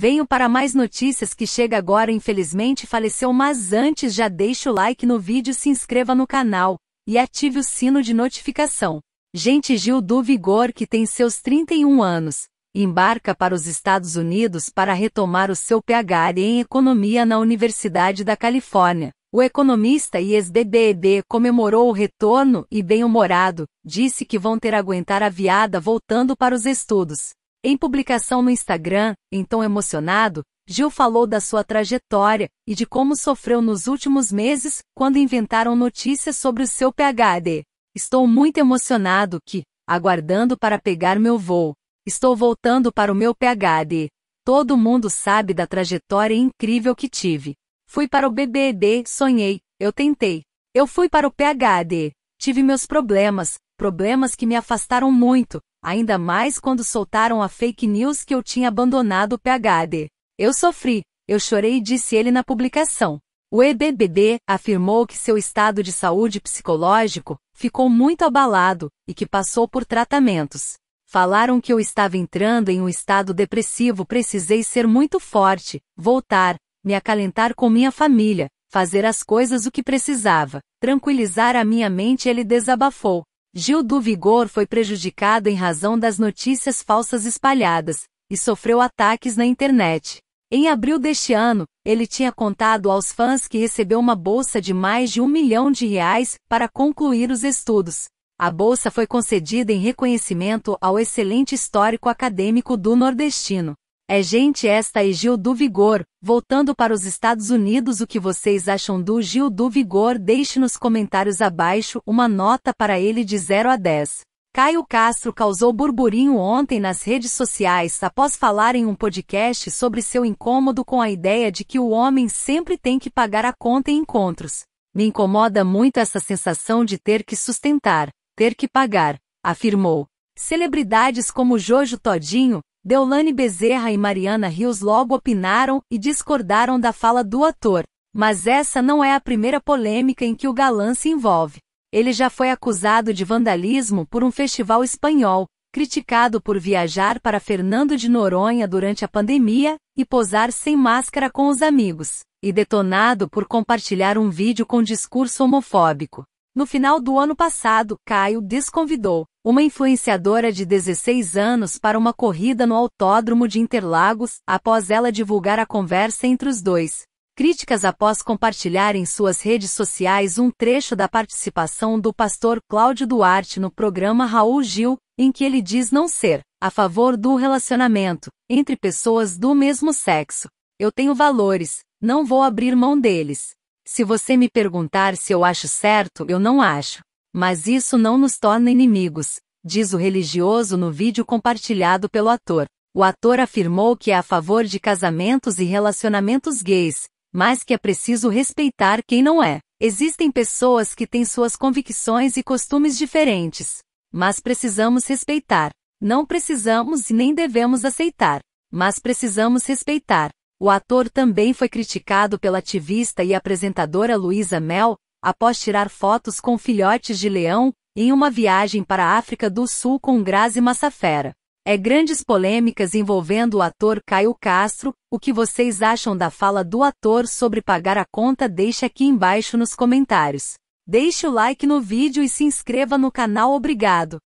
Venho para mais notícias que chega agora infelizmente faleceu mas antes já deixa o like no vídeo se inscreva no canal e ative o sino de notificação. Gente Gil do Vigor que tem seus 31 anos, embarca para os Estados Unidos para retomar o seu PhD em Economia na Universidade da Califórnia. O economista e ex-BBB comemorou o retorno e bem-humorado, disse que vão ter aguentar a viada voltando para os estudos. Em publicação no Instagram, em tom emocionado, Gil falou da sua trajetória e de como sofreu nos últimos meses quando inventaram notícias sobre o seu PhD. Estou muito emocionado que, aguardando para pegar meu voo, estou voltando para o meu PhD. Todo mundo sabe da trajetória incrível que tive. Fui para o BBB, sonhei, eu tentei. Eu fui para o PhD. Tive meus problemas, problemas que me afastaram muito, ainda mais quando soltaram a fake news que eu tinha abandonado o PHD. Eu sofri, eu chorei, disse ele na publicação. O EBBD afirmou que seu estado de saúde psicológico ficou muito abalado e que passou por tratamentos. Falaram que eu estava entrando em um estado depressivo, precisei ser muito forte, voltar, me acalentar com minha família, fazer as coisas o que precisava, tranquilizar a minha mente ele desabafou. Gil do Vigor foi prejudicado em razão das notícias falsas espalhadas, e sofreu ataques na internet. Em abril deste ano, ele tinha contado aos fãs que recebeu uma bolsa de mais de um milhão de reais para concluir os estudos. A bolsa foi concedida em reconhecimento ao excelente histórico acadêmico do nordestino. É gente esta e Gil do Vigor, voltando para os Estados Unidos o que vocês acham do Gil do Vigor deixe nos comentários abaixo uma nota para ele de 0 a 10. Caio Castro causou burburinho ontem nas redes sociais após falar em um podcast sobre seu incômodo com a ideia de que o homem sempre tem que pagar a conta em encontros. Me incomoda muito essa sensação de ter que sustentar, ter que pagar, afirmou. Celebridades como Jojo Todinho, Deolane Bezerra e Mariana Rios logo opinaram e discordaram da fala do ator. Mas essa não é a primeira polêmica em que o galã se envolve. Ele já foi acusado de vandalismo por um festival espanhol, criticado por viajar para Fernando de Noronha durante a pandemia e posar sem máscara com os amigos, e detonado por compartilhar um vídeo com discurso homofóbico. No final do ano passado, Caio desconvidou uma influenciadora de 16 anos para uma corrida no Autódromo de Interlagos, após ela divulgar a conversa entre os dois. Críticas após compartilhar em suas redes sociais um trecho da participação do pastor Cláudio Duarte no programa Raul Gil, em que ele diz não ser a favor do relacionamento entre pessoas do mesmo sexo. Eu tenho valores, não vou abrir mão deles. Se você me perguntar se eu acho certo, eu não acho. Mas isso não nos torna inimigos, diz o religioso no vídeo compartilhado pelo ator. O ator afirmou que é a favor de casamentos e relacionamentos gays, mas que é preciso respeitar quem não é. Existem pessoas que têm suas convicções e costumes diferentes, mas precisamos respeitar. Não precisamos e nem devemos aceitar, mas precisamos respeitar. O ator também foi criticado pela ativista e apresentadora Luísa Mel, após tirar fotos com filhotes de leão, em uma viagem para a África do Sul com Grazi Massafera. É grandes polêmicas envolvendo o ator Caio Castro, o que vocês acham da fala do ator sobre pagar a conta deixe aqui embaixo nos comentários. Deixe o like no vídeo e se inscreva no canal obrigado.